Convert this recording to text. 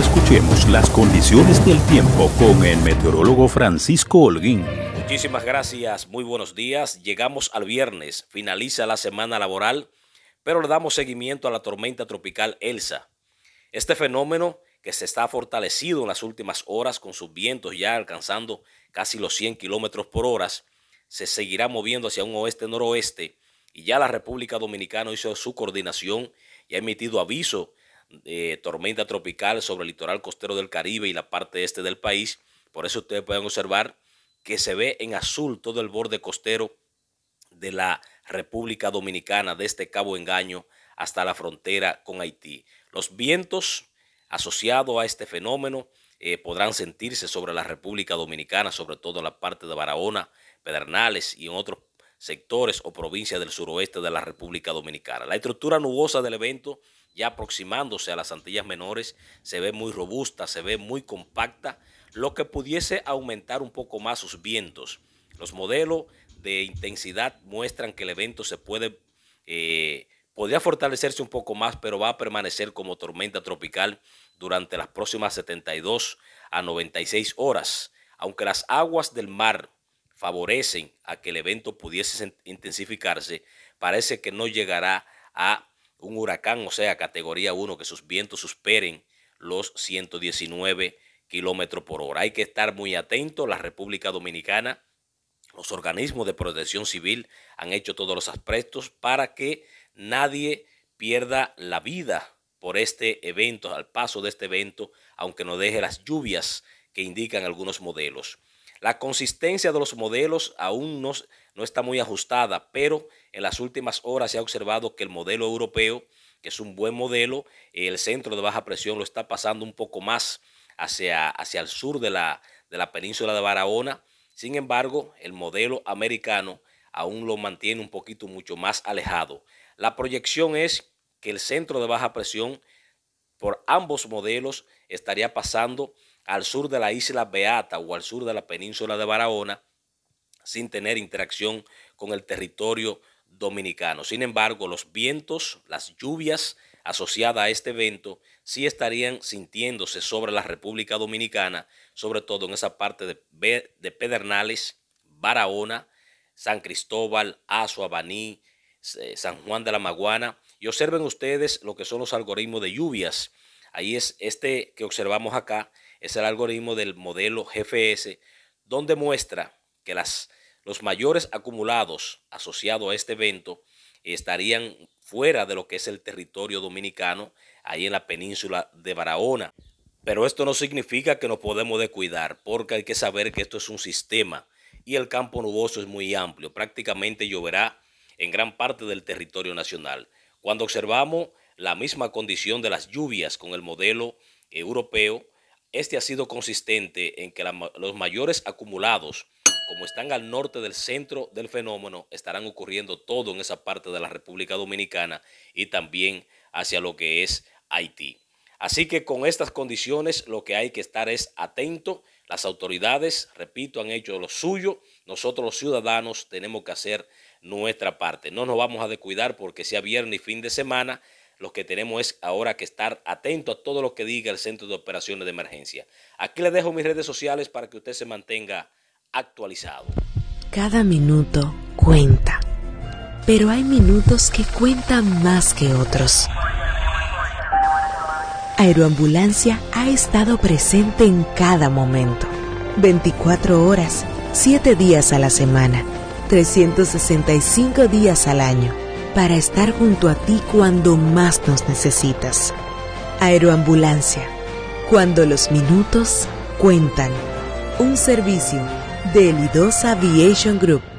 escuchemos las condiciones del tiempo con el meteorólogo Francisco Holguín. Muchísimas gracias, muy buenos días. Llegamos al viernes, finaliza la semana laboral, pero le damos seguimiento a la tormenta tropical Elsa. Este fenómeno que se está fortalecido en las últimas horas con sus vientos ya alcanzando casi los 100 kilómetros por hora, se seguirá moviendo hacia un oeste-noroeste y ya la República Dominicana hizo su coordinación y ha emitido aviso eh, tormenta tropical sobre el litoral costero del Caribe y la parte este del país. Por eso ustedes pueden observar que se ve en azul todo el borde costero de la República Dominicana, desde este Cabo Engaño hasta la frontera con Haití. Los vientos asociados a este fenómeno eh, podrán sentirse sobre la República Dominicana, sobre todo en la parte de Barahona, Pedernales y en otros sectores o provincias del suroeste de la República Dominicana. La estructura nubosa del evento ya aproximándose a las Antillas Menores, se ve muy robusta, se ve muy compacta, lo que pudiese aumentar un poco más sus vientos. Los modelos de intensidad muestran que el evento se puede, eh, podría fortalecerse un poco más, pero va a permanecer como tormenta tropical durante las próximas 72 a 96 horas. Aunque las aguas del mar favorecen a que el evento pudiese intensificarse, parece que no llegará a un huracán, o sea, categoría 1, que sus vientos superen los 119 kilómetros por hora. Hay que estar muy atento. La República Dominicana, los organismos de protección civil han hecho todos los aspectos para que nadie pierda la vida por este evento, al paso de este evento, aunque no deje las lluvias que indican algunos modelos. La consistencia de los modelos aún no, está muy ajustada, pero en las últimas horas se ha observado que el modelo europeo, que es un buen modelo, el centro de baja presión lo está pasando un poco más hacia, hacia el sur de de la península de Barahona. Sin embargo, el modelo americano aún lo mantiene un poquito mucho más alejado. La proyección es que el centro de baja presión por ambos modelos estaría pasando al sur de la isla Beata o al sur de la península de Barahona sin tener interacción con el territorio dominicano. Sin embargo, los vientos, las lluvias asociadas a este evento sí estarían sintiéndose sobre la República Dominicana, sobre todo en esa parte de, Pedernales, Barahona, San Cristóbal, Azuabaní, eh, San Juan de la Maguana. Y observen ustedes lo que son los algoritmos de lluvias. Ahí es este que observamos acá, es el algoritmo del modelo GFS, donde muestra que las, los mayores acumulados asociados a este evento estarían fuera de lo que es el territorio dominicano, ahí en la península de Barahona. Pero esto no significa que no podemos descuidar, porque hay que saber que esto es un sistema y el campo nuboso es muy amplio, prácticamente lloverá en gran parte del territorio nacional. Cuando observamos la misma condición de las lluvias con el modelo europeo, este ha sido consistente en que los mayores acumulados, como están al norte del centro del fenómeno, estarán ocurriendo todo en esa parte de la República Dominicana y también hacia lo que es Haití. Así que con estas condiciones lo que hay que estar es atento. Las autoridades, repito, han hecho lo suyo. Nosotros los ciudadanos tenemos que hacer nuestra parte. No nos vamos a descuidar porque sea viernes y fin de semana, lo que tenemos es ahora que estar atento a todo lo que diga el Centro de Operaciones de Emergencia. Aquí le dejo mis redes sociales para que usted se mantenga actualizado. Cada minuto cuenta, pero hay minutos que cuentan más que otros. Aeroambulancia ha estado presente en cada momento, 24 horas, 7 días a la semana, 365 días al año para estar junto a ti cuando más nos necesitas. Aeroambulancia, cuando los minutos cuentan. Un servicio de Elidosa Aviation Group.